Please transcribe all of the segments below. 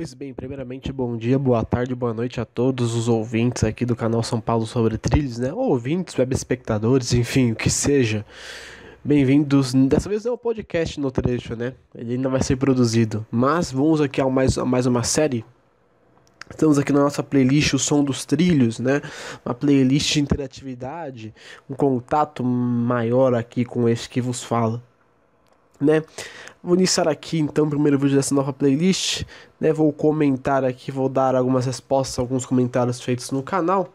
Pois bem, primeiramente, bom dia, boa tarde, boa noite a todos os ouvintes aqui do canal São Paulo sobre Trilhos, né? ouvintes, web espectadores, enfim, o que seja. Bem-vindos. Dessa vez é um podcast no trecho, né? Ele ainda vai ser produzido. Mas vamos aqui a mais, a mais uma série Estamos aqui na nossa playlist O Som dos Trilhos, né? Uma playlist de interatividade, um contato maior aqui com esse que vos fala né? Vou iniciar aqui então o primeiro vídeo dessa nova playlist, né? Vou comentar aqui, vou dar algumas respostas, alguns comentários feitos no canal.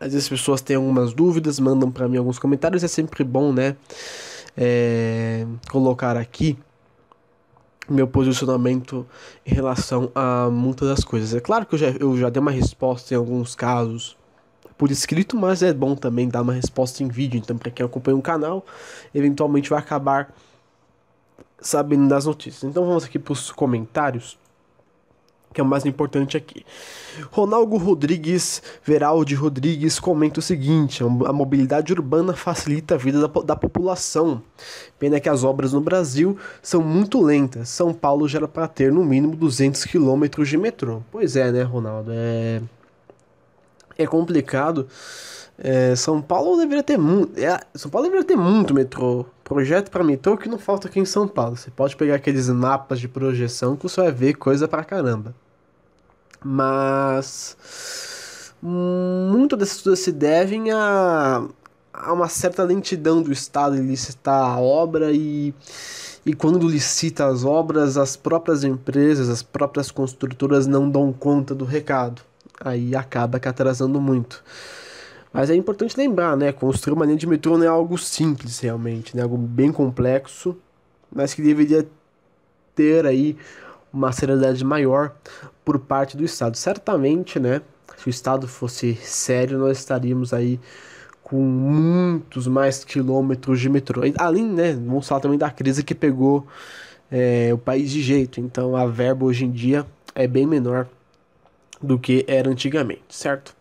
Às vezes as pessoas têm algumas dúvidas, mandam para mim alguns comentários, é sempre bom, né? É... Colocar aqui meu posicionamento em relação a muitas das coisas. É claro que eu já, eu já dei uma resposta em alguns casos por escrito, mas é bom também dar uma resposta em vídeo. Então, para quem acompanha o canal, eventualmente vai acabar sabendo das notícias. Então vamos aqui para os comentários, que é o mais importante aqui. Ronaldo Rodrigues, Veraldi Rodrigues, comenta o seguinte: a mobilidade urbana facilita a vida da, da população. Pena que as obras no Brasil são muito lentas. São Paulo já era para ter no mínimo 200 quilômetros de metrô. Pois é, né, Ronaldo? É, é complicado. É, São Paulo deveria ter muito. É, São Paulo deveria ter muito metrô. Projeto para mim, que não falta aqui em São Paulo. Você pode pegar aqueles mapas de projeção que você vai ver coisa pra caramba. Mas muito dessas coisas se devem a, a uma certa lentidão do Estado em licitar a obra e, e quando licita as obras, as próprias empresas, as próprias construtoras não dão conta do recado. Aí acaba que atrasando muito. Mas é importante lembrar, né? Construir uma linha de metrô não é algo simples realmente, né? Algo bem complexo, mas que deveria ter aí uma seriedade maior por parte do Estado. Certamente, né? Se o Estado fosse sério, nós estaríamos aí com muitos mais quilômetros de metrô. Além, né, vamos falar também da crise que pegou é, o país de jeito. Então a verba hoje em dia é bem menor do que era antigamente, certo?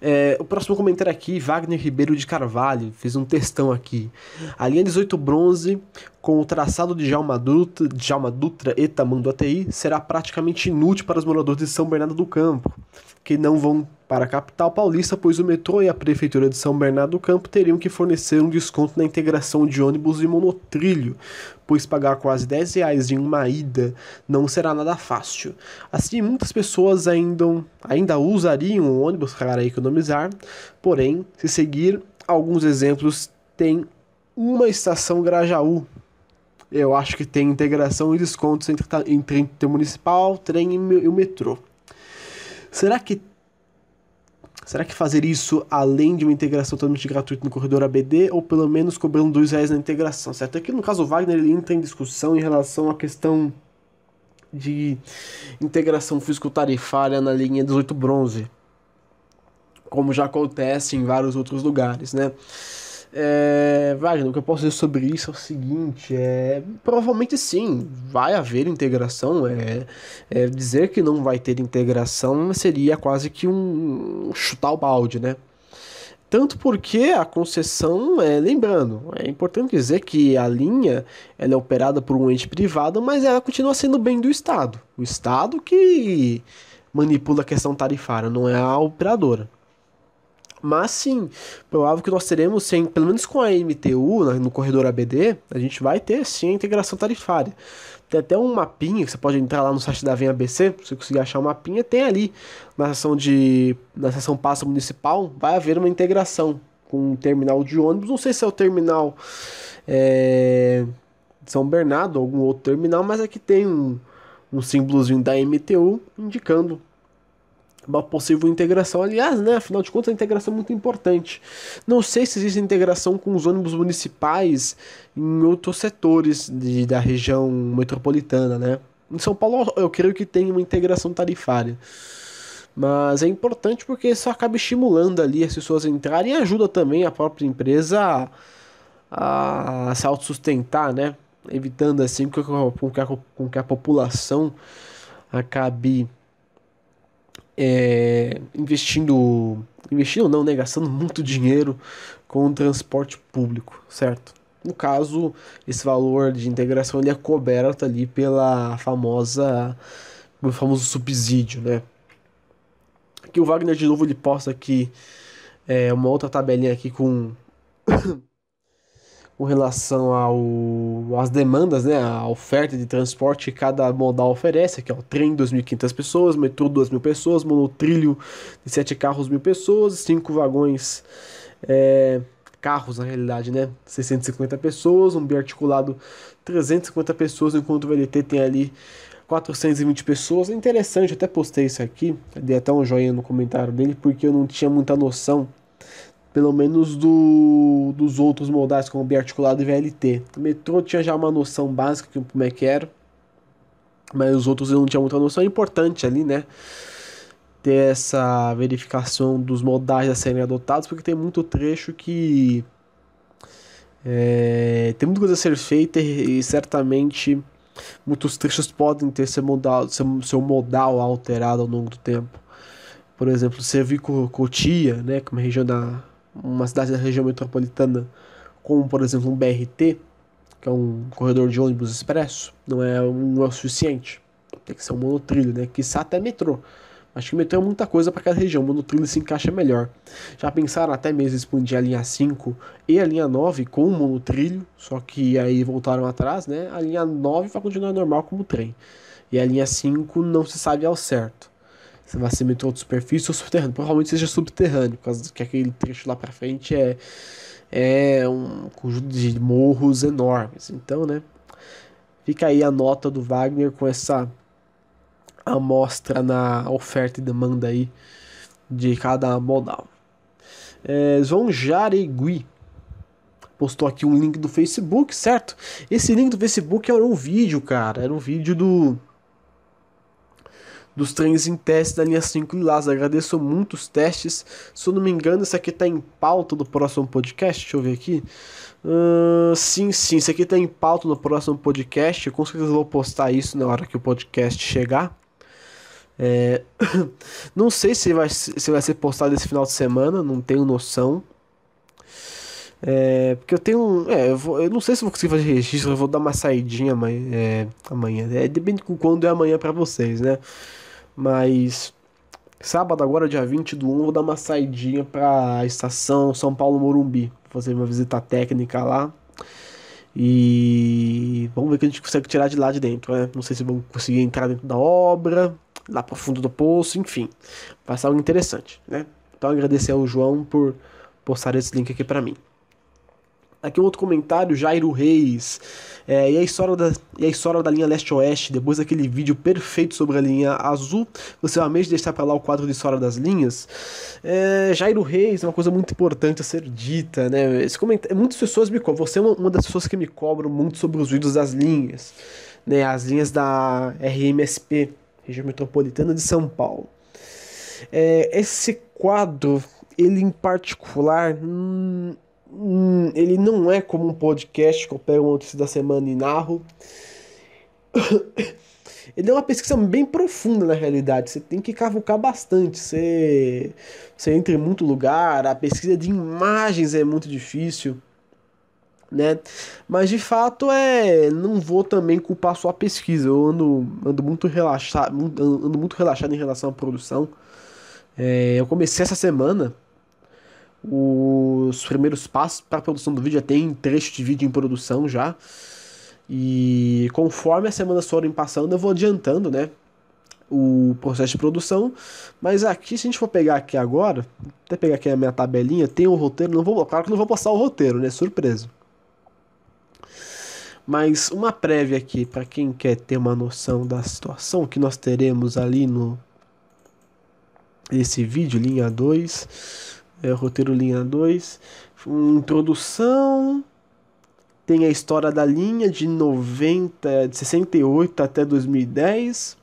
É, o próximo comentário aqui, Wagner Ribeiro de Carvalho, fez um testão aqui. A linha 18 bronze, com o traçado de Jalma Dutra, Djalma Dutra e ATI, será praticamente inútil para os moradores de São Bernardo do Campo, que não vão para a capital paulista, pois o metrô e a prefeitura de São Bernardo do Campo teriam que fornecer um desconto na integração de ônibus e monotrilho, pois pagar quase 10 reais em uma ida não será nada fácil. Assim, muitas pessoas ainda, ainda usariam o ônibus buscar economizar, porém, se seguir alguns exemplos, tem uma estação Grajaú. Eu acho que tem integração e descontos entre, entre, entre municipal, trem e, o metrô. Será que será que fazer isso além de uma integração totalmente gratuita no corredor ABD ou pelo menos cobrando dois reais na integração, certo? Aqui é no caso o Wagner ele entra em discussão em relação à questão de integração físico-tarifária na linha 18 bronze como já acontece em vários outros lugares, né? É, Wagner, o que eu posso dizer sobre isso é o seguinte: é, provavelmente sim, vai haver integração. É, é dizer que não vai ter integração seria quase que um, chutar o balde, né? Tanto porque a concessão, é, lembrando, é importante dizer que a linha ela é operada por um ente privado, mas ela continua sendo bem do Estado. O Estado que manipula a questão tarifária, não é a operadora. Mas sim, provável é que nós teremos, sim, pelo menos com a MTU, né, no corredor ABD, a gente vai ter sim a integração tarifária. Tem até um mapinha que você pode entrar lá no site da Vem ABC, se você conseguir achar o um mapinha, tem ali na seção de na seção passa municipal, vai haver uma integração com um terminal de ônibus, não sei se é o terminal é, de São Bernardo ou algum outro terminal, mas aqui tem um, um símbolozinho da MTU indicando uma possível integração. Aliás, né, afinal de contas, a integração é muito importante. Não sei se existe integração com os ônibus municipais em outros setores de, da região metropolitana, né? Em São Paulo, eu creio que tem uma integração tarifária. Mas é importante porque isso acaba estimulando ali as pessoas a entrarem e ajuda também a própria empresa a, a se autossustentar, né? Evitando assim com que, com que a, com que a população acabe é, investindo. Investindo não, né? Gastando muito dinheiro com o transporte público, certo? No caso, esse valor de integração ele é coberto ali pela famosa. pelo famoso subsídio, né? Aqui o Wagner de novo ele posta aqui é, uma outra tabelinha aqui com com relação ao, às demandas, né, a oferta de transporte que cada modal oferece, que é o trem 2.500 pessoas, metrô 2.000 pessoas, monotrilho de 7 carros 1.000 pessoas, 5 vagões, é, carros na realidade, né, 650 pessoas, um biarticulado 350 pessoas, enquanto o VLT tem ali 420 pessoas. É interessante, até postei isso aqui, dei até um joinha no comentário dele, porque eu não tinha muita noção pelo menos do, dos outros modais como biarticulado e VLT. O metrô tinha já uma noção básica de como é que era, mas os outros eu não tinha muita noção. É importante ali, né? Ter essa verificação dos modais a serem adotados, porque tem muito trecho que. É, tem muita coisa a ser feita e, e certamente muitos trechos podem ter seu modal, seu, seu modal alterado ao longo do tempo. Por exemplo, Cervico Cotia, né, que é uma região da, uma cidade da região metropolitana, como por exemplo um BRT, que é um corredor de ônibus expresso, não é, não é o suficiente. Tem que ser um monotrilho, né? Que até metrô. Acho que metrô é muita coisa para cada região, o monotrilho se encaixa melhor. Já pensaram até mesmo expandir a linha 5 e a linha 9 com o monotrilho, só que aí voltaram atrás, né? A linha 9 vai continuar normal como trem. E a linha 5 não se sabe ao certo vai metrô de superfície ou subterrâneo. Provavelmente seja subterrâneo, por causa que aquele trecho lá pra frente é, é um conjunto de morros enormes. Então, né? Fica aí a nota do Wagner com essa amostra na oferta e demanda aí de cada modal. É, João Jaregui postou aqui um link do Facebook, certo? Esse link do Facebook era um vídeo, cara. Era um vídeo do dos trens em teste da linha 5 Lilás. Agradeço muito os testes. Se eu não me engano, isso aqui está em pauta do próximo podcast. Deixa eu ver aqui. Uh, sim, sim, isso aqui está em pauta no próximo podcast. Eu com certeza vou postar isso na hora que o podcast chegar. É... não sei se vai, se vai ser postado esse final de semana, não tenho noção. É, porque eu tenho um. É, eu, vou, eu não sei se vou conseguir fazer registro, eu vou dar uma saidinha amanhã. É, amanhã. É, depende de quando é amanhã para vocês, né? Mas sábado agora, dia 20 do 1, vou dar uma saidinha pra estação São Paulo Morumbi. Vou fazer uma visita técnica lá. E vamos ver o que a gente consegue tirar de lá de dentro, né? Não sei se vamos conseguir entrar dentro da obra, lá pro fundo do poço, enfim. Vai ser algo interessante, né? Então agradecer ao João por postar esse link aqui para mim. Aqui um outro comentário, Jairo Reis. É, e, a história da, e a história da linha leste-oeste, depois daquele vídeo perfeito sobre a linha azul, você amei de deixar para lá o quadro de história das linhas? É, Jairo Reis é uma coisa muito importante a ser dita, né? Esse comentário, muitas pessoas me cobram, você é uma, uma das pessoas que me cobram muito sobre os vídeos das linhas, né? As linhas da RMSP, Região Metropolitana de São Paulo. É, esse quadro, ele em particular, hum, hum, ele não é como um podcast que eu pego uma notícia da semana e narro. ele é uma pesquisa bem profunda na realidade. Você tem que cavucar bastante. Você, você entra em muito lugar. A pesquisa de imagens é muito difícil. Né? Mas de fato é, não vou também culpar só a pesquisa. Eu ando, ando muito relaxado, ando muito relaxado em relação à produção. É, eu comecei essa semana os primeiros passos para a produção do vídeo, já tem trecho de vídeo em produção já. E conforme as semanas forem passando, eu vou adiantando, né? O processo de produção. Mas aqui, se a gente for pegar aqui agora, até pegar aqui a minha tabelinha, tem o um roteiro. Não vou, claro que não vou postar o roteiro, né? Surpresa. Mas uma prévia aqui, para quem quer ter uma noção da situação que nós teremos ali no. Esse vídeo, linha 2 é, roteiro linha 2. Introdução. Tem a história da linha de 90, de 68 até 2010.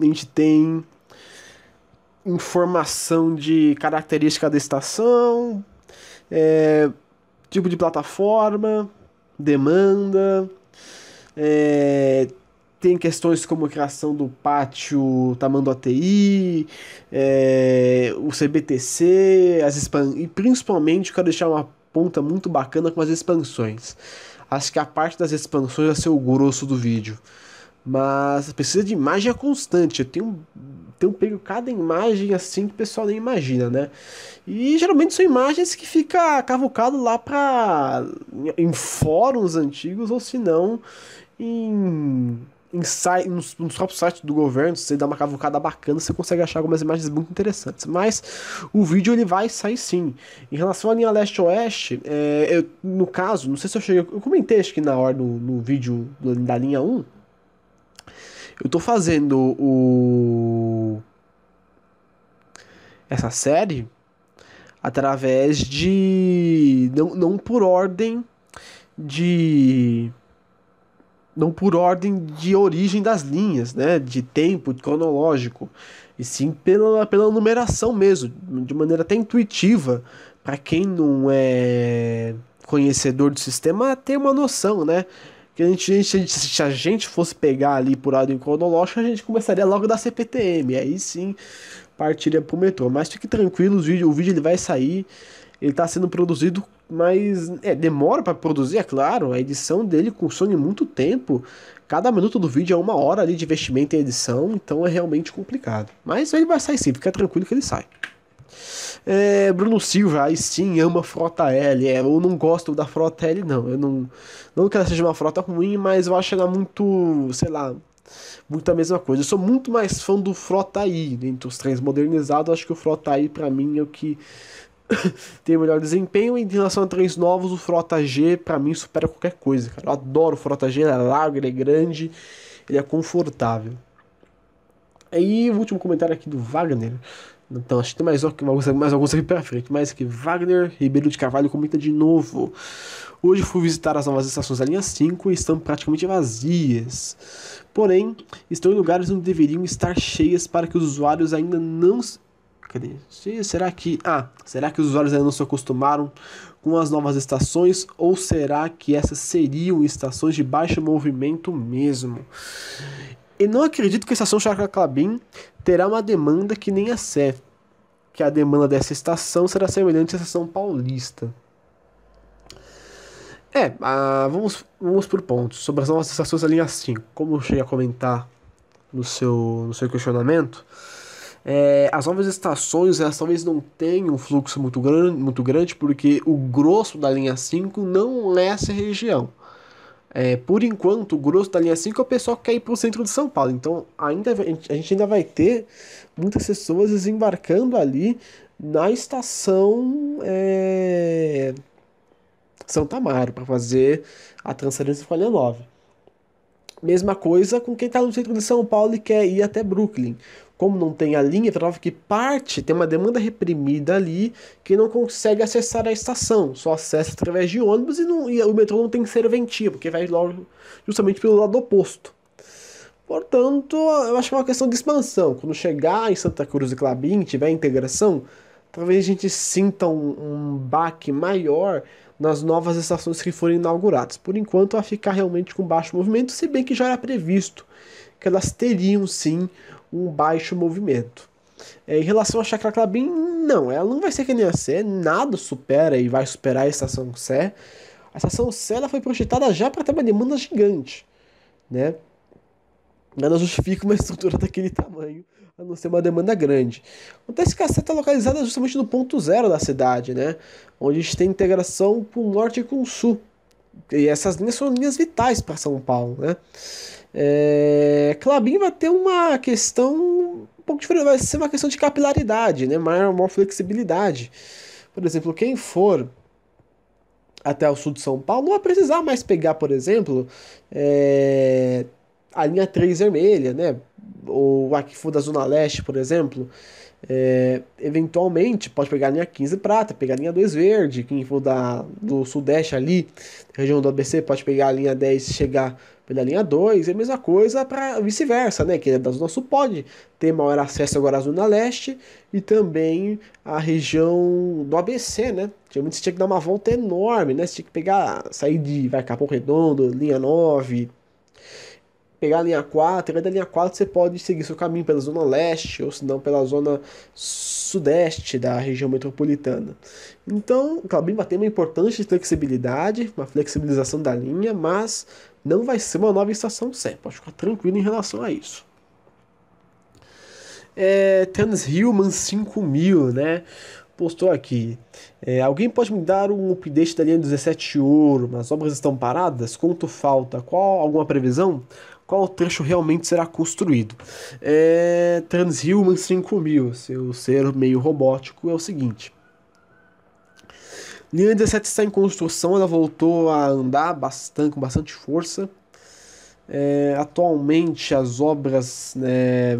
A gente tem informação de característica da estação, é, tipo de plataforma, demanda, é, tem questões como a criação do pátio Tamando ATI, é, eh, o CBTC, as expan e principalmente eu quero deixar uma ponta muito bacana com as expansões. Acho que a parte das expansões vai ser o grosso do vídeo. Mas precisa de imagem constante. Eu tenho, tenho pego cada imagem assim que o pessoal nem imagina, né? E geralmente são imagens que fica cavucado lá pra, em fóruns antigos ou se não em em, nos, nos próprios sites do governo, se você dá uma cavucada bacana, você consegue achar algumas imagens muito interessantes. Mas o vídeo ele vai sair sim. Em relação à linha leste-oeste, é, eu, no caso, não sei se eu cheguei. Eu comentei acho que na hora no, no vídeo da linha 1. Eu tô fazendo o. Essa série através de. Não, não por ordem de não por ordem de origem das linhas, né, de tempo de cronológico, e sim pela, pela numeração mesmo, de maneira até intuitiva, para quem não é conhecedor do sistema ter uma noção, né? Que a gente, a gente, se a gente fosse pegar ali por ordem cronológica, a gente começaria logo da CPTM, aí sim partiria pro metrô. Mas fique tranquilo, o vídeo, o vídeo ele vai sair, ele está sendo produzido mas é, demora para produzir, é claro, a edição dele consome é muito tempo. Cada minuto do vídeo é uma hora ali de investimento em edição, então é realmente complicado. Mas ele vai sair sim, fica tranquilo que ele sai. É, Bruno Silva, aí sim, ama Frota L. É, eu não gosto da Frota L, não. Eu não, não que ela seja uma frota ruim, mas eu acho ela muito, sei lá, muito a mesma coisa. Eu sou muito mais fã do Frota I, dentre os trens modernizados, acho que o Frota I para mim é o que tem melhor desempenho. Em relação a trens novos, o Frota G, para mim, supera qualquer coisa. Cara. Eu adoro o Frota G, ele é largo, ele é grande, ele é confortável. E o último comentário aqui do Wagner. Então, acho que tem mais, mais alguns aqui pra frente. Mais que Wagner Ribeiro de Carvalho comenta de novo. Hoje fui visitar as novas estações da linha 5 e estão praticamente vazias. Porém, estão em lugares onde deveriam estar cheias para que os usuários ainda não Será que. Ah, será que os usuários ainda não se acostumaram com as novas estações? Ou será que essas seriam estações de baixo movimento mesmo? E não acredito que a estação Chacaclabim terá uma demanda que nem a Sé, que a demanda dessa estação será semelhante à estação paulista. É, ah, vamos, vamos por pontos. Sobre as novas estações da linha 5, como eu cheguei a comentar no seu, no seu questionamento, é, as novas estações, elas talvez não tenham um fluxo muito grande, muito grande, porque o grosso da linha 5 não é essa região. É, por enquanto, o grosso da linha 5 é o pessoal que quer ir para o centro de São Paulo. Então, ainda, a gente ainda vai ter muitas pessoas desembarcando ali na estação é, Santa Amaro para fazer a transferência para a linha 9. Mesma coisa com quem está no centro de São Paulo e quer ir até Brooklyn como não tem a linha, prova que parte tem uma demanda reprimida ali que não consegue acessar a estação, só acessa através de ônibus e, não, e o metrô não tem serventia, porque vai logo justamente pelo lado oposto. Portanto, eu acho é uma questão de expansão. Quando chegar em Santa Cruz e Clabim, tiver integração, talvez a gente sinta um, um baque maior nas novas estações que forem inauguradas. Por enquanto, vai ficar realmente com baixo movimento, se bem que já era previsto que elas teriam sim um baixo movimento. É, em relação à chakra Clabin, não, ela não vai ser que nem a C, nada supera e vai superar a estação C. A estação C ela foi projetada já para ter uma demanda gigante, né? Ela justifica uma estrutura daquele tamanho, a não ser uma demanda grande. Acontece que a seta é tá localizada justamente no ponto zero da cidade, né? Onde a gente tem integração com o norte e com o sul. E essas linhas são linhas vitais para São Paulo, né? É, Clabin vai ter uma questão um pouco diferente, vai ser uma questão de capilaridade, né? Maior, maior flexibilidade. Por exemplo, quem for até o sul de São Paulo não vai precisar mais pegar, por exemplo, é, a linha 3 vermelha, né? Ou a que for da Zona Leste, por exemplo. É, eventualmente pode pegar a linha 15 prata, pegar a linha 2 verde, quem for da, do sudeste ali, região do ABC, pode pegar a linha 10 e chegar pela linha 2, é a mesma coisa para vice-versa, né? Que é da Zona Sul pode ter maior acesso agora à Zona Leste e também a região do ABC, né? Antigamente você tinha que dar uma volta enorme, né? Você tinha que pegar, sair de Vai Capão Redondo, linha 9, pegar a linha 4, e da linha 4 você pode seguir seu caminho pela zona leste ou se não pela zona sudeste da região metropolitana. Então, o Clabimba tem uma importante flexibilidade, uma flexibilização da linha, mas não vai ser uma nova estação sempre, pode ficar tranquilo em relação a isso. É, Transhillman 5000, né? postou aqui. É, alguém pode me dar um update da linha 17 ouro? As obras estão paradas? Quanto falta? Qual alguma previsão? qual trecho realmente será construído. É, Transhuman 5000, seu ser meio robótico, é o seguinte. Linha 17 está em construção, ela voltou a andar bastante, com bastante força. É, atualmente as obras né,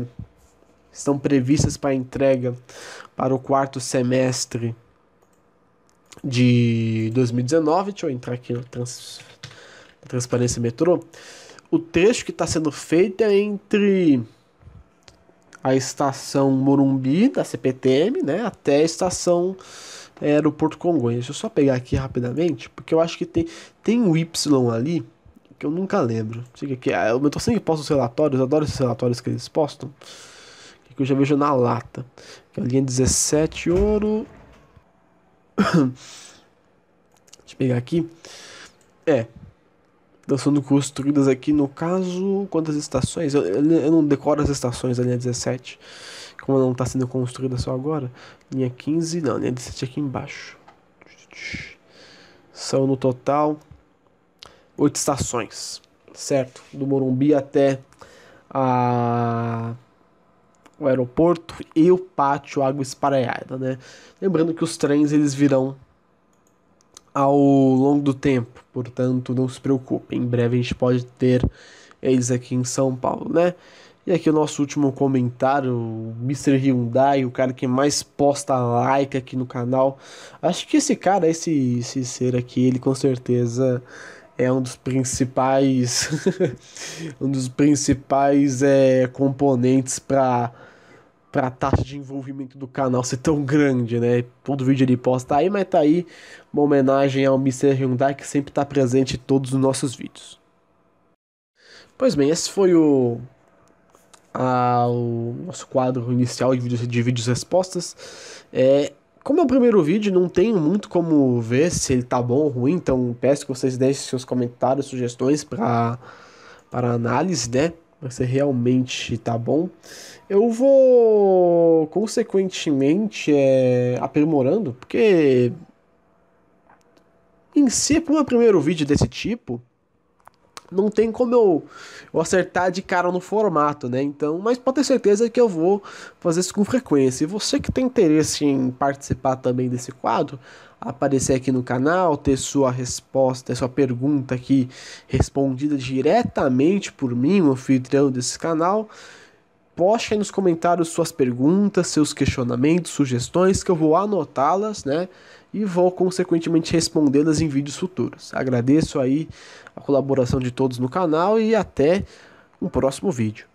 estão previstas para entrega para o quarto semestre de 2019. Deixa eu entrar aqui na trans, transparência metrô o trecho que está sendo feito é entre a estação Morumbi da CPTM, né, até a estação eh, Aeroporto Congonhas. Deixa eu só pegar aqui rapidamente, porque eu acho que tem tem um Y ali que eu nunca lembro. Sei que é. eu tô sempre posto os relatórios, eu adoro esses relatórios que eles postam, que eu já vejo na lata. Que é a linha 17 ouro. Deixa eu pegar aqui. É, então sendo construídas aqui, no caso, quantas estações? Eu, eu não decoro as estações da linha 17, como não está sendo construída só agora. Linha 15, não, linha 17 aqui embaixo. São no total oito estações, certo? Do Morumbi até a... o aeroporto e o pátio Água Esparaiada, né? Lembrando que os trens eles virão ao longo do tempo. Portanto, não se preocupe, em breve a gente pode ter eles aqui em São Paulo, né? E aqui o nosso último comentário, o Mr. Hyundai, o cara que mais posta like aqui no canal. Acho que esse cara, esse, esse ser aqui, ele com certeza é um dos principais um dos principais é, componentes para pra taxa de envolvimento do canal ser tão grande, né? Todo vídeo ele posta aí, mas tá aí uma homenagem ao Mr. Hyundai que sempre tá presente em todos os nossos vídeos. Pois bem, esse foi o, a, o nosso quadro inicial de vídeos, de vídeos respostas. É, como é o primeiro vídeo, não tenho muito como ver se ele tá bom ou ruim, então peço que vocês deixem seus comentários, sugestões para análise, né? você realmente tá bom, eu vou consequentemente é, aprimorando, porque em si, para meu primeiro vídeo desse tipo, não tem como eu, eu, acertar de cara no formato, né? Então, mas pode ter certeza que eu vou fazer isso com frequência. E você que tem interesse em participar também desse quadro, aparecer aqui no canal, ter sua resposta, sua pergunta aqui respondida diretamente por mim, o anfitrião desse canal. Poste aí nos comentários suas perguntas, seus questionamentos, sugestões, que eu vou anotá-las, né? e vou consequentemente respondê-las em vídeos futuros. Agradeço aí a colaboração de todos no canal e até um próximo vídeo.